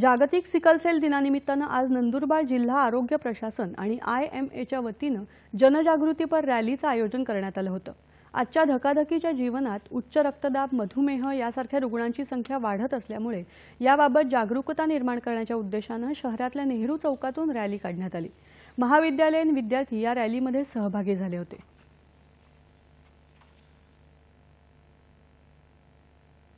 जागतिक सिकलसेल दिनानिमित्तानं आज नंदुरबार जिल्हा आरोग्य प्रशासन आणि आय एम एच्या वतीनं जनजागृतीपर रॅलीचं आयोजन करण्यात आलं होतं आजच्या धकाधकीच्या जीवनात उच्च रक्तदाब मधुमेह यासारख्या रुग्णांची संख्या वाढत असल्यामुळे याबाबत जागरूकता निर्माण करण्याच्या उद्देशानं शहरातल्या नेहरू चौकातून रॅली काढण्यात आली महाविद्यालयीन विद्यार्थी या रॅलीमध्ये सहभागी झाले होते